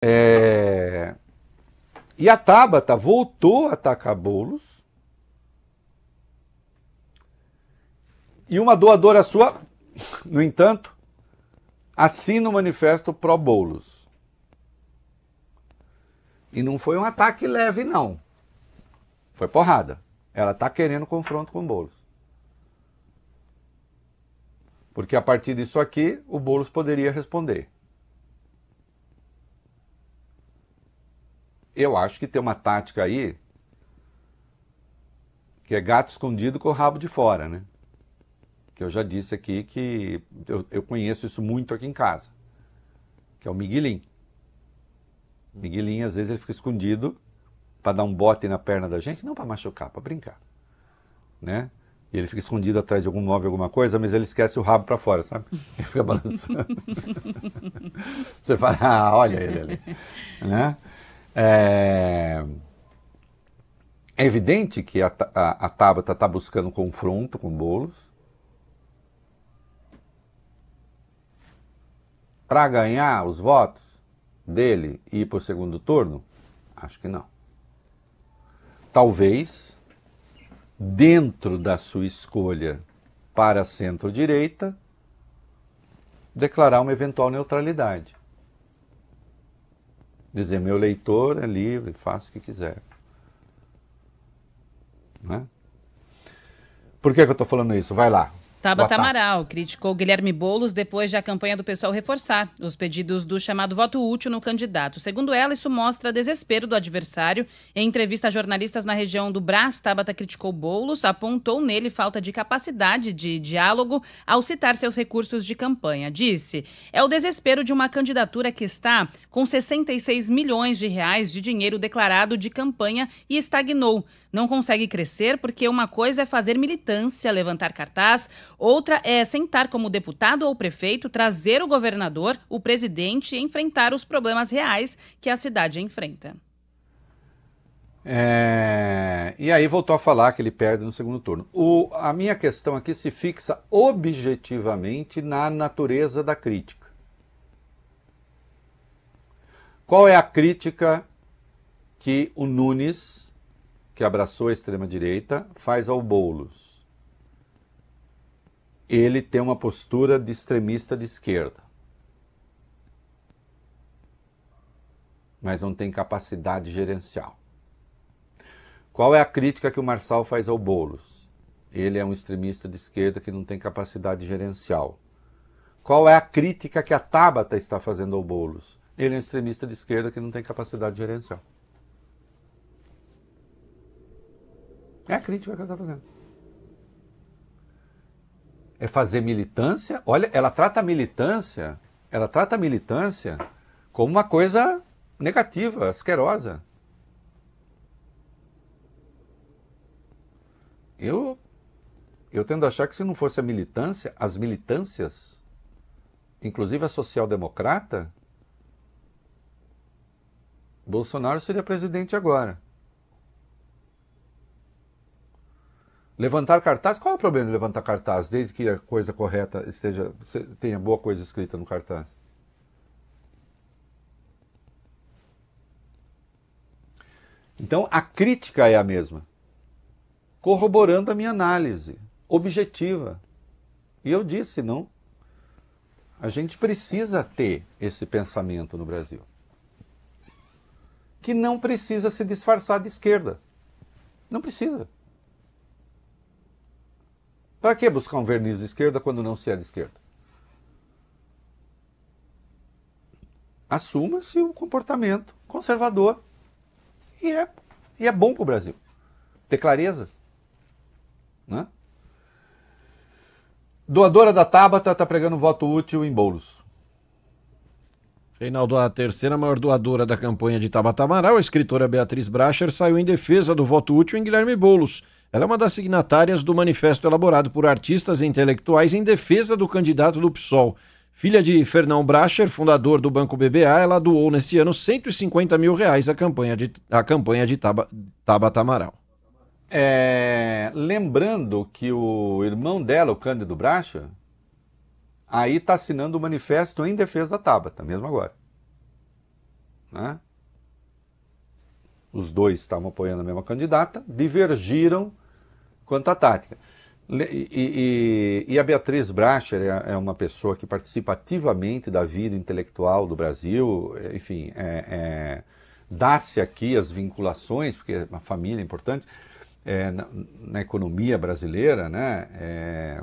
É... E a Tabata voltou a atacar bolos. E uma doadora sua, no entanto, assina o manifesto pró bolos. E não foi um ataque leve, não. Foi porrada. Ela está querendo confronto com bolos. Porque a partir disso aqui, o Boulos poderia responder. Eu acho que tem uma tática aí que é gato escondido com o rabo de fora, né? Que eu já disse aqui que eu, eu conheço isso muito aqui em casa, que é o O Miguelinho, às vezes, ele fica escondido para dar um bote na perna da gente, não para machucar, para brincar. Né? E ele fica escondido atrás de algum móvel, alguma coisa, mas ele esquece o rabo para fora, sabe? Ele fica balançando. Você fala, ah, olha ele ali. Né? É, é evidente que a, a, a Tabata está buscando confronto com Bolos para ganhar os votos dele e ir para o segundo turno? Acho que não. Talvez, dentro da sua escolha para centro-direita, declarar uma eventual neutralidade. Dizer, meu leitor é livre, faça o que quiser. Né? Por que, que eu estou falando isso? Vai lá, Tabata Amaral criticou Guilherme Boulos depois de a campanha do pessoal reforçar os pedidos do chamado voto útil no candidato. Segundo ela, isso mostra desespero do adversário. Em entrevista a jornalistas na região do Brás, Tabata criticou Boulos, apontou nele falta de capacidade de diálogo ao citar seus recursos de campanha. Disse: é o desespero de uma candidatura que está com 66 milhões de reais de dinheiro declarado de campanha e estagnou. Não consegue crescer porque uma coisa é fazer militância, levantar cartaz. Outra é sentar como deputado ou prefeito, trazer o governador, o presidente e enfrentar os problemas reais que a cidade enfrenta. É... E aí voltou a falar que ele perde no segundo turno. O... A minha questão aqui se fixa objetivamente na natureza da crítica. Qual é a crítica que o Nunes, que abraçou a extrema-direita, faz ao Boulos? ele tem uma postura de extremista de esquerda. Mas não tem capacidade gerencial. Qual é a crítica que o Marçal faz ao Boulos? Ele é um extremista de esquerda que não tem capacidade gerencial. Qual é a crítica que a Tabata está fazendo ao Boulos? Ele é um extremista de esquerda que não tem capacidade gerencial. É a crítica que ela está fazendo é fazer militância. Olha, ela trata a militância, ela trata a militância como uma coisa negativa, asquerosa. Eu eu tendo a achar que se não fosse a militância, as militâncias, inclusive a social-democrata, Bolsonaro seria presidente agora. Levantar cartaz, qual é o problema de levantar cartaz, desde que a coisa correta esteja, tenha boa coisa escrita no cartaz? Então a crítica é a mesma, corroborando a minha análise objetiva. E eu disse, não. A gente precisa ter esse pensamento no Brasil. Que não precisa se disfarçar de esquerda. Não precisa. Para que buscar um verniz de esquerda quando não se é de esquerda? Assuma-se o um comportamento conservador e é, e é bom para o Brasil. Ter clareza. Né? Doadora da Tabata está pregando voto útil em bolos. Reinaldo, a terceira maior doadora da campanha de Tabata Amaral, a escritora Beatriz Bracher, saiu em defesa do voto útil em Guilherme Boulos ela é uma das signatárias do manifesto elaborado por artistas e intelectuais em defesa do candidato do PSOL. Filha de Fernão Bracher, fundador do Banco BBA, ela doou nesse ano 150 mil reais à campanha de, à campanha de Taba, Tabata Amaral. É, lembrando que o irmão dela, o Cândido Bracher, aí está assinando o manifesto em defesa da Tabata, mesmo agora. Né? Os dois estavam apoiando a mesma candidata, divergiram quanto à tática. E, e, e, a Beatriz Bracher é, é, uma pessoa que participa ativamente da vida intelectual do Brasil, enfim, é, é, dá-se aqui as vinculações, porque é uma família é importante, na, na, economia brasileira, né? É,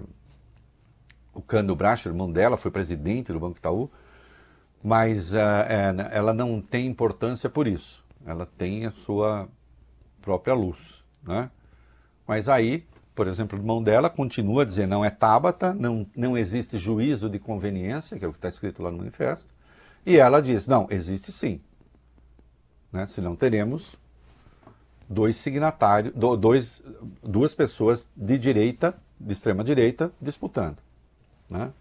o Cândido Bracher, irmão dela, foi presidente do Banco Itaú, mas uh, ela não tem importância por isso. Ela tem a sua própria luz, né? Mas aí, por exemplo, a mão dela continua a dizer não é Tábata, não, não existe juízo de conveniência, que é o que está escrito lá no manifesto, e ela diz, não, existe sim. Né? Senão teremos dois signatários, dois, duas pessoas de direita, de extrema direita, disputando. Né?